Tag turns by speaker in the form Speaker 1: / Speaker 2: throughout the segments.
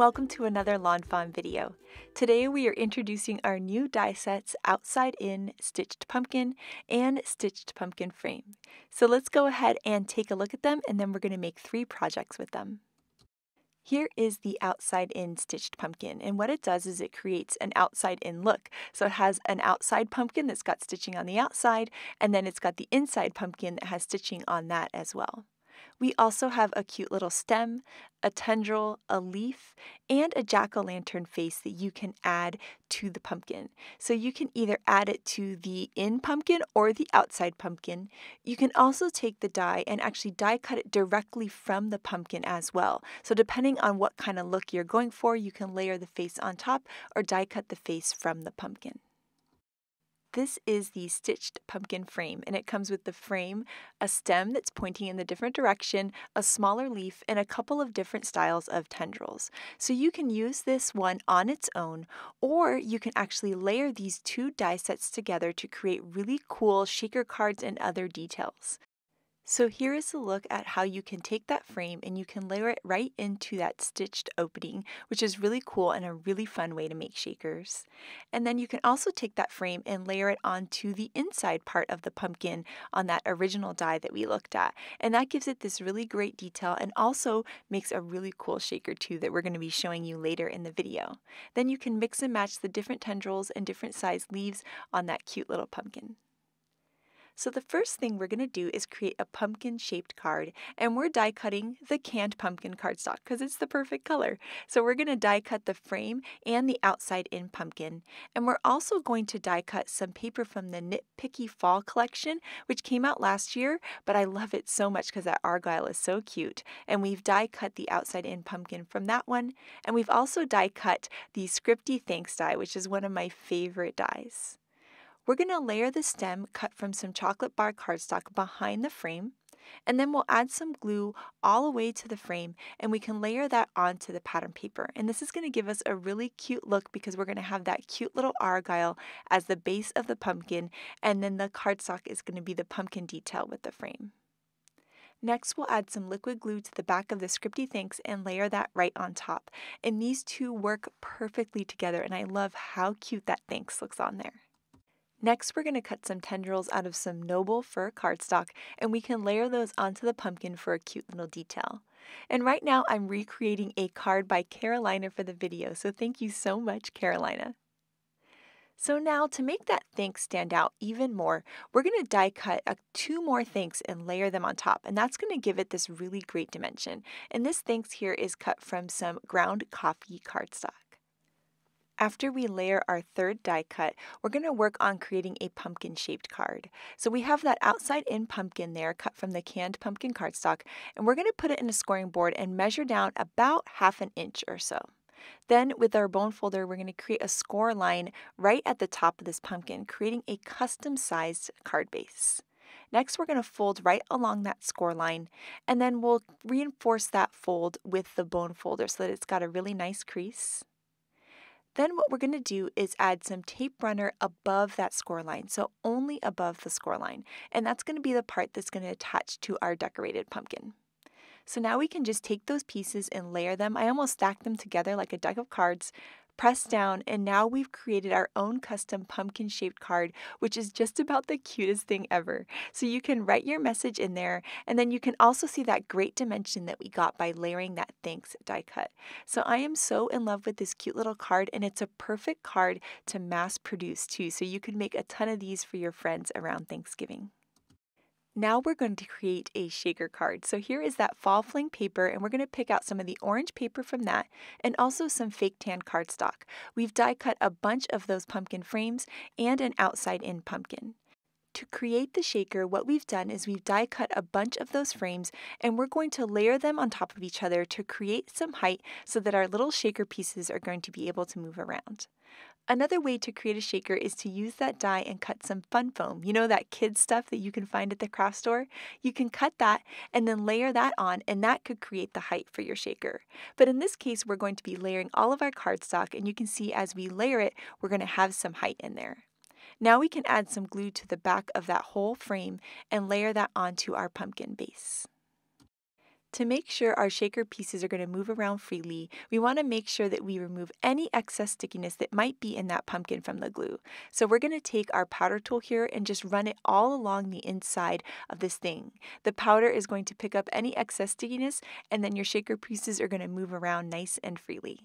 Speaker 1: welcome to another Lawn Fawn video. Today we are introducing our new die sets Outside In, Stitched Pumpkin, and Stitched Pumpkin Frame. So let's go ahead and take a look at them and then we're going to make three projects with them. Here is the outside in stitched pumpkin and what it does is it creates an outside in look. So it has an outside pumpkin that's got stitching on the outside and then it's got the inside pumpkin that has stitching on that as well. We also have a cute little stem, a tendril, a leaf, and a jack o' lantern face that you can add to the pumpkin. So you can either add it to the in pumpkin or the outside pumpkin. You can also take the die and actually die cut it directly from the pumpkin as well. So depending on what kind of look you're going for, you can layer the face on top or die cut the face from the pumpkin. This is the stitched pumpkin frame, and it comes with the frame, a stem that's pointing in the different direction, a smaller leaf, and a couple of different styles of tendrils. So you can use this one on its own, or you can actually layer these two die sets together to create really cool shaker cards and other details. So here is a look at how you can take that frame and you can layer it right into that stitched opening, which is really cool and a really fun way to make shakers. And then you can also take that frame and layer it onto the inside part of the pumpkin on that original die that we looked at. And that gives it this really great detail and also makes a really cool shaker too that we're gonna be showing you later in the video. Then you can mix and match the different tendrils and different size leaves on that cute little pumpkin. So the first thing we're going to do is create a pumpkin shaped card and we're die cutting the canned pumpkin cardstock because it's the perfect color. So we're going to die cut the frame and the outside in pumpkin. And we're also going to die cut some paper from the Nitpicky Fall collection, which came out last year, but I love it so much because that argyle is so cute. And we've die cut the outside in pumpkin from that one. And we've also die cut the Scripty Thanks die, which is one of my favorite dies. We're going to layer the stem cut from some chocolate bar cardstock behind the frame, and then we'll add some glue all the way to the frame, and we can layer that onto the pattern paper. And this is going to give us a really cute look because we're going to have that cute little argyle as the base of the pumpkin, and then the cardstock is going to be the pumpkin detail with the frame. Next, we'll add some liquid glue to the back of the Scripty Thanks and layer that right on top. And these two work perfectly together, and I love how cute that thanks looks on there. Next, we're going to cut some tendrils out of some noble fur cardstock, and we can layer those onto the pumpkin for a cute little detail. And right now, I'm recreating a card by Carolina for the video, so thank you so much, Carolina. So now, to make that thanks stand out even more, we're going to die cut uh, two more thanks and layer them on top, and that's going to give it this really great dimension. And this thanks here is cut from some ground coffee cardstock. After we layer our third die cut, we're going to work on creating a pumpkin shaped card. So we have that outside in pumpkin there cut from the canned pumpkin cardstock, and we're going to put it in a scoring board and measure down about half an inch or so. Then with our bone folder, we're going to create a score line right at the top of this pumpkin, creating a custom sized card base. Next, we're going to fold right along that score line, and then we'll reinforce that fold with the bone folder so that it's got a really nice crease. Then what we're going to do is add some tape runner above that score line, so only above the score line. And that's going to be the part that's going to attach to our decorated pumpkin. So now we can just take those pieces and layer them. I almost stack them together like a deck of cards press down, and now we've created our own custom pumpkin shaped card, which is just about the cutest thing ever. So you can write your message in there, and then you can also see that great dimension that we got by layering that thanks die cut. So I am so in love with this cute little card, and it's a perfect card to mass produce too. So you can make a ton of these for your friends around Thanksgiving. Now we're going to create a shaker card. So here is that fall fling paper and we're going to pick out some of the orange paper from that and also some fake tan cardstock. We've die cut a bunch of those pumpkin frames and an outside in pumpkin. To create the shaker, what we've done is we've die cut a bunch of those frames and we're going to layer them on top of each other to create some height so that our little shaker pieces are going to be able to move around. Another way to create a shaker is to use that die and cut some fun foam. You know that kid stuff that you can find at the craft store? You can cut that and then layer that on, and that could create the height for your shaker. But in this case, we're going to be layering all of our cardstock, and you can see as we layer it, we're going to have some height in there. Now we can add some glue to the back of that whole frame and layer that onto our pumpkin base. To make sure our shaker pieces are going to move around freely, we want to make sure that we remove any excess stickiness that might be in that pumpkin from the glue. So we're going to take our powder tool here and just run it all along the inside of this thing. The powder is going to pick up any excess stickiness and then your shaker pieces are going to move around nice and freely.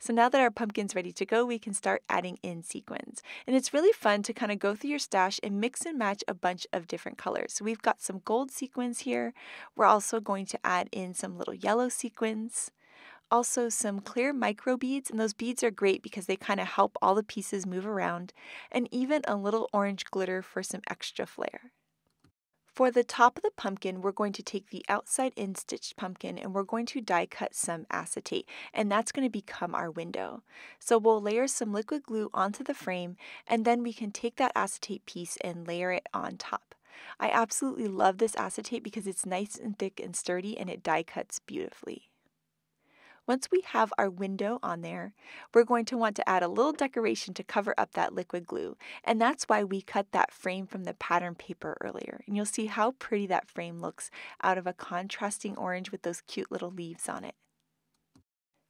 Speaker 1: So now that our pumpkin's ready to go, we can start adding in sequins. And it's really fun to kind of go through your stash and mix and match a bunch of different colors. So we've got some gold sequins here. We're also going to add in some little yellow sequins also some clear micro beads, and those beads are great because they kind of help all the pieces move around, and even a little orange glitter for some extra flair. For the top of the pumpkin, we're going to take the outside in stitched pumpkin and we're going to die cut some acetate, and that's going to become our window. So we'll layer some liquid glue onto the frame, and then we can take that acetate piece and layer it on top. I absolutely love this acetate because it's nice and thick and sturdy and it die cuts beautifully. Once we have our window on there, we're going to want to add a little decoration to cover up that liquid glue. And that's why we cut that frame from the pattern paper earlier. And you'll see how pretty that frame looks out of a contrasting orange with those cute little leaves on it.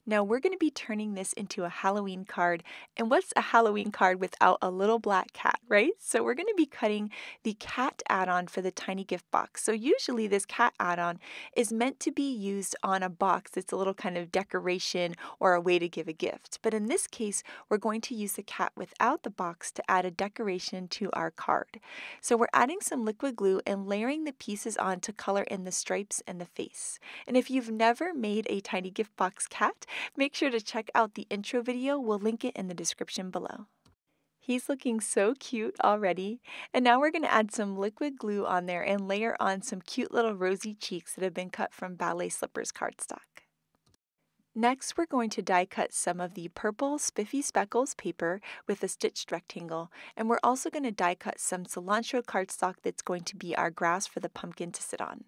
Speaker 1: Now we're going to be turning this into a Halloween card. And what's a Halloween card without a little black cat, right? So we're going to be cutting the cat add-on for the tiny gift box. So usually this cat add-on is meant to be used on a box. It's a little kind of decoration or a way to give a gift. But in this case, we're going to use the cat without the box to add a decoration to our card. So we're adding some liquid glue and layering the pieces on to color in the stripes and the face. And if you've never made a tiny gift box cat, Make sure to check out the intro video, we'll link it in the description below. He's looking so cute already. And now we're going to add some liquid glue on there and layer on some cute little rosy cheeks that have been cut from ballet slippers cardstock. Next, we're going to die cut some of the purple Spiffy Speckles paper with a stitched rectangle, and we're also going to die cut some cilantro cardstock that's going to be our grass for the pumpkin to sit on.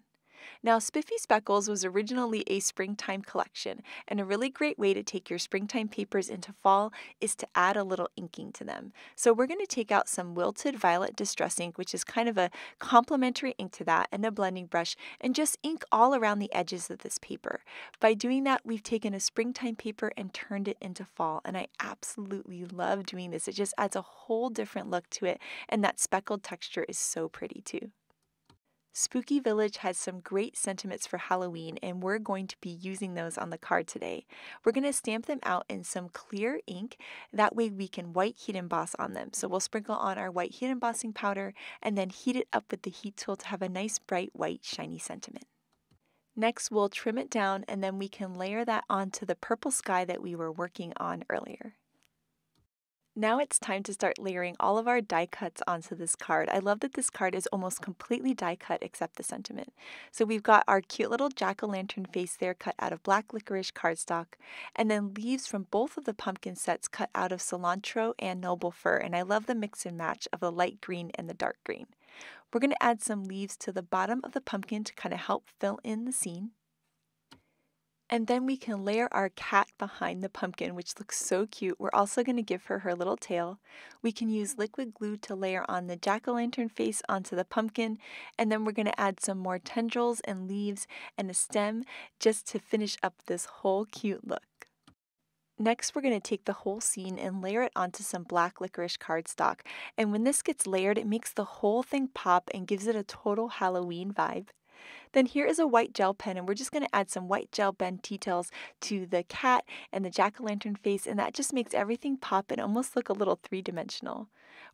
Speaker 1: Now, Spiffy Speckles was originally a springtime collection, and a really great way to take your springtime papers into fall is to add a little inking to them. So, we're going to take out some wilted violet distress ink, which is kind of a complementary ink to that, and a blending brush, and just ink all around the edges of this paper. By doing that, we've taken a springtime paper and turned it into fall, and I absolutely love doing this. It just adds a whole different look to it, and that speckled texture is so pretty too. Spooky Village has some great sentiments for Halloween, and we're going to be using those on the card today. We're going to stamp them out in some clear ink. That way, we can white heat emboss on them. So, we'll sprinkle on our white heat embossing powder and then heat it up with the heat tool to have a nice, bright, white, shiny sentiment. Next, we'll trim it down and then we can layer that onto the purple sky that we were working on earlier. Now it's time to start layering all of our die cuts onto this card. I love that this card is almost completely die cut except the sentiment. So we've got our cute little jack-o'-lantern face there cut out of black licorice cardstock, and then leaves from both of the pumpkin sets cut out of cilantro and noble fir, and I love the mix and match of the light green and the dark green. We're going to add some leaves to the bottom of the pumpkin to kind of help fill in the scene. And then we can layer our cat behind the pumpkin, which looks so cute. We're also going to give her her little tail. We can use liquid glue to layer on the jack-o'-lantern face onto the pumpkin. And then we're going to add some more tendrils and leaves and a stem just to finish up this whole cute look. Next, we're going to take the whole scene and layer it onto some black licorice cardstock. And when this gets layered, it makes the whole thing pop and gives it a total Halloween vibe. Then here is a white gel pen and we're just going to add some white gel pen details to the cat and the jack-o'-lantern face and that just makes everything pop and almost look a little three-dimensional.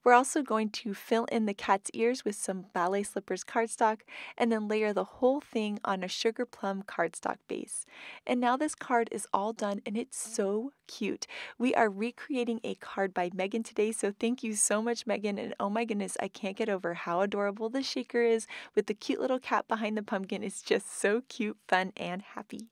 Speaker 1: We're also going to fill in the cat's ears with some ballet slippers cardstock and then layer the whole thing on a sugar plum cardstock base. And now this card is all done and it's so cute. We are recreating a card by Megan today, so thank you so much, Megan. And oh my goodness, I can't get over how adorable the shaker is with the cute little cat behind the pumpkin. It's just so cute, fun, and happy.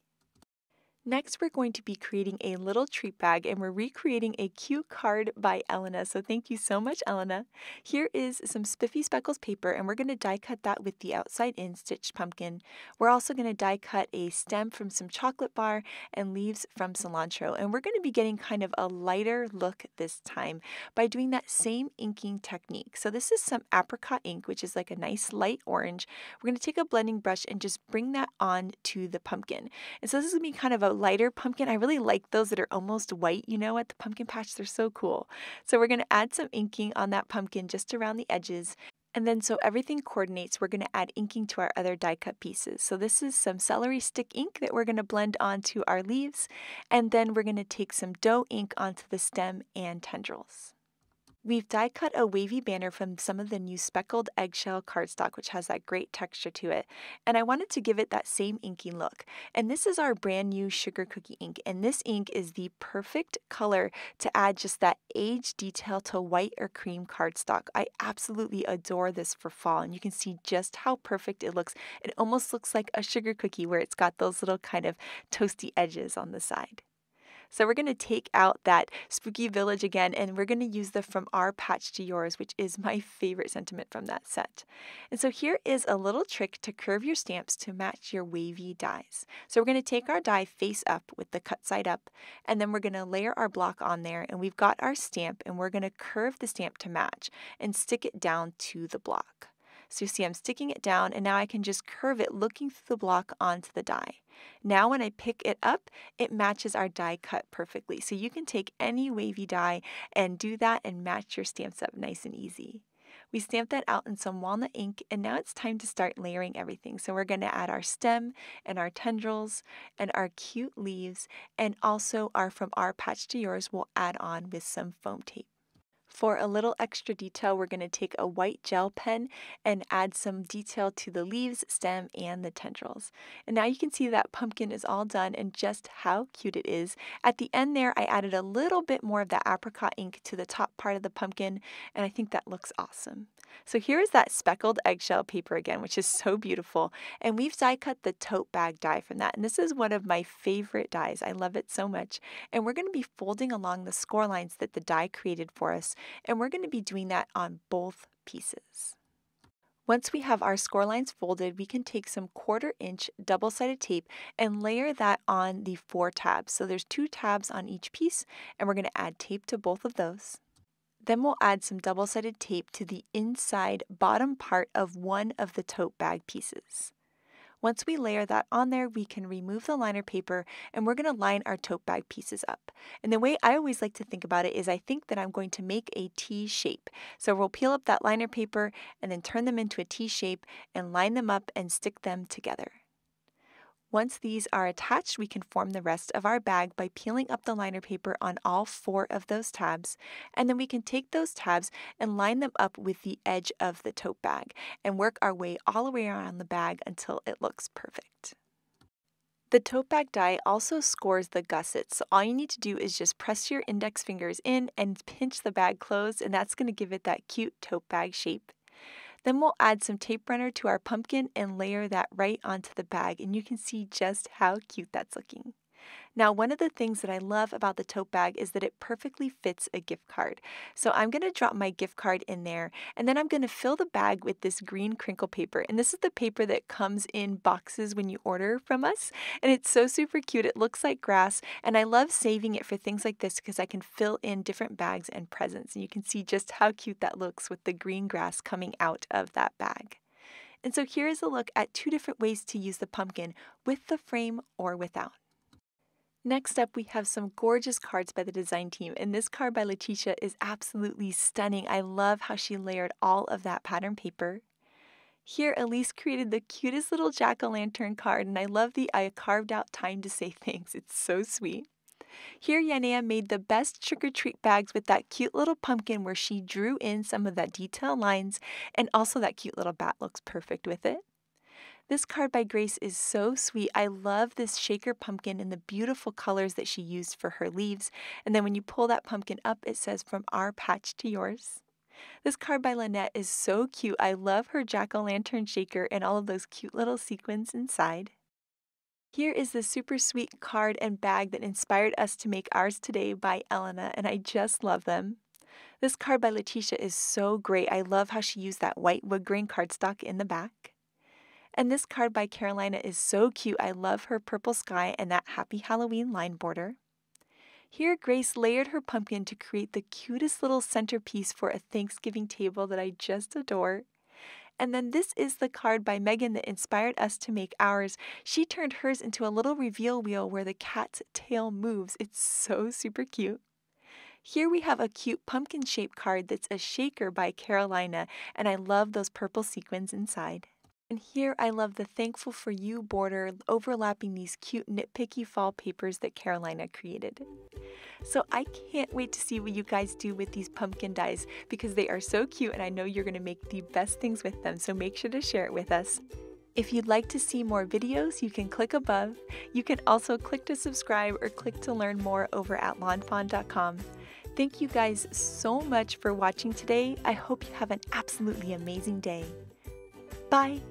Speaker 1: Next, we're going to be creating a little treat bag and we're recreating a cute card by Elena. So thank you so much, Elena. Here is some Spiffy Speckles paper and we're going to die cut that with the outside in stitched pumpkin. We're also going to die cut a stem from some chocolate bar and leaves from cilantro. And we're going to be getting kind of a lighter look this time by doing that same inking technique. So this is some apricot ink, which is like a nice light orange. We're going to take a blending brush and just bring that on to the pumpkin. And so this is going to be kind of a lighter pumpkin. I really like those that are almost white, you know, at the pumpkin patch. They're so cool. So we're going to add some inking on that pumpkin just around the edges. And then so everything coordinates, we're gonna add inking to our other die cut pieces. So this is some celery stick ink that we're gonna blend onto our leaves. And then we're gonna take some dough ink onto the stem and tendrils. We've die cut a wavy banner from some of the new speckled eggshell cardstock, which has that great texture to it. And I wanted to give it that same inking look. And this is our brand new sugar cookie ink. And this ink is the perfect color to add just that age detail to white or cream cardstock. I absolutely adore this for fall. And you can see just how perfect it looks. It almost looks like a sugar cookie where it's got those little kind of toasty edges on the side. So we're going to take out that spooky village again and we're going to use the From Our Patch to Yours, which is my favorite sentiment from that set. And so here is a little trick to curve your stamps to match your wavy dies. So we're going to take our die face up with the cut side up and then we're going to layer our block on there and we've got our stamp and we're going to curve the stamp to match and stick it down to the block. So you see I'm sticking it down and now I can just curve it looking through the block onto the die. Now when I pick it up, it matches our die cut perfectly. So you can take any wavy die and do that and match your stamps up nice and easy. We stamped that out in some walnut ink and now it's time to start layering everything. So we're gonna add our stem and our tendrils and our cute leaves and also our From Our Patch to Yours we'll add on with some foam tape. For a little extra detail, we're going to take a white gel pen and add some detail to the leaves, stem, and the tendrils. And now you can see that pumpkin is all done and just how cute it is. At the end there, I added a little bit more of that apricot ink to the top part of the pumpkin, and I think that looks awesome. So here is that speckled eggshell paper again, which is so beautiful. And we've die cut the tote bag die from that. And this is one of my favorite dies. I love it so much. And we're going to be folding along the score lines that the die created for us and we're going to be doing that on both pieces. Once we have our score lines folded, we can take some quarter inch double-sided tape and layer that on the four tabs. So there's two tabs on each piece, and we're going to add tape to both of those. Then we'll add some double-sided tape to the inside bottom part of one of the tote bag pieces. Once we layer that on there, we can remove the liner paper and we're going to line our tote bag pieces up. And the way I always like to think about it is I think that I'm going to make a T shape. So we'll peel up that liner paper and then turn them into a T shape and line them up and stick them together. Once these are attached, we can form the rest of our bag by peeling up the liner paper on all four of those tabs, and then we can take those tabs and line them up with the edge of the tote bag and work our way all the way around the bag until it looks perfect. The tote bag die also scores the gusset, so all you need to do is just press your index fingers in and pinch the bag closed, and that's going to give it that cute tote bag shape. Then we'll add some tape runner to our pumpkin and layer that right onto the bag and you can see just how cute that's looking. Now, one of the things that I love about the tote bag is that it perfectly fits a gift card. So I'm going to drop my gift card in there and then I'm going to fill the bag with this green crinkle paper. And this is the paper that comes in boxes when you order from us. And it's so super cute. It looks like grass. And I love saving it for things like this because I can fill in different bags and presents. And you can see just how cute that looks with the green grass coming out of that bag. And so here is a look at two different ways to use the pumpkin with the frame or without. Next up, we have some gorgeous cards by the design team, and this card by Letitia is absolutely stunning. I love how she layered all of that pattern paper. Here, Elise created the cutest little jack-o'-lantern card, and I love the I carved out time to say thanks. It's so sweet. Here, Yanea made the best trick or treat bags with that cute little pumpkin where she drew in some of that detail lines, and also that cute little bat looks perfect with it. This card by Grace is so sweet. I love this shaker pumpkin and the beautiful colors that she used for her leaves. And then when you pull that pumpkin up, it says, From our patch to yours. This card by Lynette is so cute. I love her jack o' lantern shaker and all of those cute little sequins inside. Here is the super sweet card and bag that inspired us to make ours today by Elena, and I just love them. This card by Letitia is so great. I love how she used that white wood grain cardstock in the back. And this card by Carolina is so cute. I love her purple sky and that happy Halloween line border. Here, Grace layered her pumpkin to create the cutest little centerpiece for a Thanksgiving table that I just adore. And then this is the card by Megan that inspired us to make ours. She turned hers into a little reveal wheel where the cat's tail moves. It's so super cute. Here we have a cute pumpkin shaped card that's a shaker by Carolina, and I love those purple sequins inside. And here I love the thankful for you border overlapping these cute nitpicky fall papers that Carolina created. So I can't wait to see what you guys do with these pumpkin dies because they are so cute and I know you're going to make the best things with them, so make sure to share it with us. If you'd like to see more videos, you can click above. You can also click to subscribe or click to learn more over at lawnfawn.com. Thank you guys so much for watching today. I hope you have an absolutely amazing day. Bye!